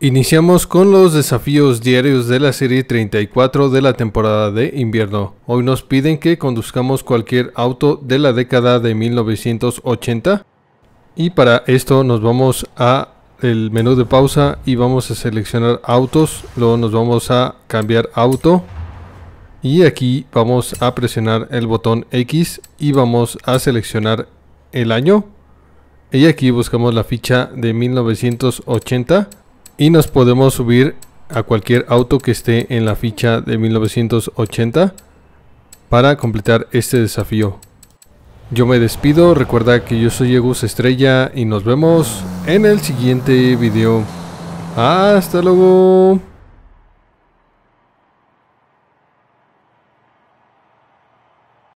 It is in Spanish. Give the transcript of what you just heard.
Iniciamos con los desafíos diarios de la serie 34 de la temporada de invierno. Hoy nos piden que conduzcamos cualquier auto de la década de 1980 y para esto nos vamos a el menú de pausa y vamos a seleccionar autos, luego nos vamos a cambiar auto y aquí vamos a presionar el botón X y vamos a seleccionar el año y aquí buscamos la ficha de 1980 y nos podemos subir a cualquier auto que esté en la ficha de 1980 para completar este desafío. Yo me despido, recuerda que yo soy Egus Estrella y nos vemos en el siguiente video. ¡Hasta luego!